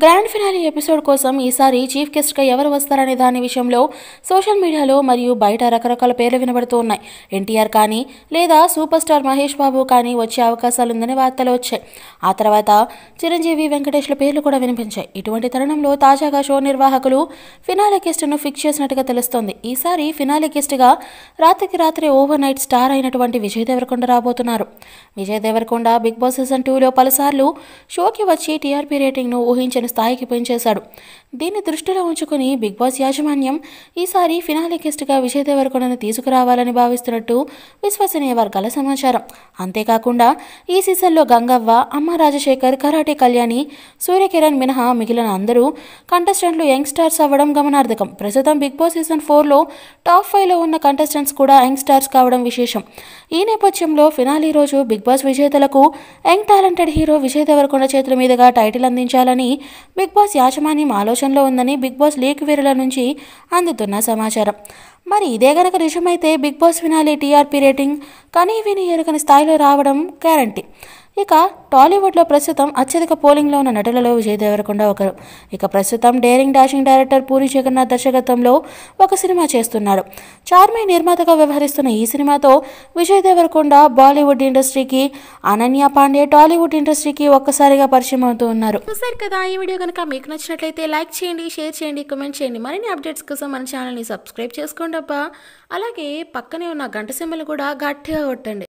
grand finale episode కోసం ఈసారి chief గెస్ట్గా ఎవరు వస్తారనే దాని విషయంలో సోషల్ మీడియాలో మరియు బయట రకరకాల పేర్లు వినబడుతూ ఉన్నాయి ఎన్టీఆర్ కానీ లేదా సూపర్ స్టార్ మహేష్ బాబు కానీ వచ్చే అవకాశాలుందని వార్తలు వచ్చాయి ఆ తర్వాత చిరంజీవి వెంకటేష్ల పేర్లు కూడా వినిపించాయి ఇటువంటి తరుణంలో తాజాగా షో నిర్వాహకులు ఫినాలి గెస్ట్ను ఫిక్స్ చేసినట్టుగా తెలుస్తోంది ఈసారి ఫినాలి గెస్ట్గా రాత్రికి రాత్రి ఓవర్ నైట్ స్టార్ అయినటువంటి విజయ్ దేవరకొండ రాబోతున్నారు Vijay Deverakonda Bigg Boss season టూలో పలుసార్లు షోకి వచ్చి టీఆర్పీ రేటింగ్ను ఊహించారు ఆలోచన స్థాయికి పెంచేశాడు దీన్ని దృష్టిలో ఉంచుకుని బిగ్ బాస్ యాజమాన్యం ఈసారి ఫినాలి గెస్ట్గా విజయ్ దేవరకొండను తీసుకురావాలని భావిస్తున్నట్టు విశ్వసనీయ వర్గాల సమాచారం అంతేకాకుండా ఈ సీజన్లో గంగవ్వ అమ్మ రాజశేఖర్ కరాటే కళ్యాణి సూర్యకిరణ్ మినహా మిగిలిన అందరూ కంటెస్టెంట్లు యంగ్ స్టార్స్ అవ్వడం గమనార్థకం ప్రస్తుతం బిగ్ బాస్ సీజన్ ఫోర్లో టాప్ ఫైవ్లో ఉన్న కంటెస్టెంట్స్ కూడా యంగ్ స్టార్స్ కావడం విశేషం ఈ నేపథ్యంలో ఫినాలీ రోజు బిగ్ బాస్ విజేతలకు young talented hero Vijay Deverakonda చేతుల మీదుగా టైటిల్ అందించాలని బిగ్ బాస్ యాజమాన్యం ఆలోచనలో ఉందని బిగ్ బాస్ లీక్ వీరుల నుంచి అందుతున్న సమాచారం మరి ఇదే గనక నిజమైతే Bigg Boss finale TRP rating కనీ విని ఎరుకని స్థాయిలో రావడం గ్యారంటీ ఇక టాలీవుడ్లో ప్రస్తుతం అత్యధిక పోలింగ్లో ఉన్న నటులలో విజయ్ దేవరకొండ ఒకరు ఇక ప్రస్తుతం daring dashing director Puri Jagannadh దర్శకత్వంలో ఒక సినిమా చేస్తున్నారు చార్మీ నిర్మాతగా వ్యవహరిస్తున్న ఈ సినిమాతో విజయ్ దేవరకొండ బాలీవుడ్ ఇండస్ట్రీకి అనన్య పాండే టాలీవుడ్ ఇండస్ట్రీకి ఒక్కసారిగా పరిచయం అవుతూ ఉన్నారు కదా ఈ వీడియో కనుక మీకు నచ్చినట్లయితే లైక్ చేయండి షేర్ చేయండి కమెంట్ చేయండి మరిన్ని అప్డేట్స్ కోసం మన ఛానల్ని సబ్స్క్రైబ్ చేసుకోండి అబ్బా అలాగే పక్కనే ఉన్న గంట సింబల్ కూడా గట్టిగా కొట్టండి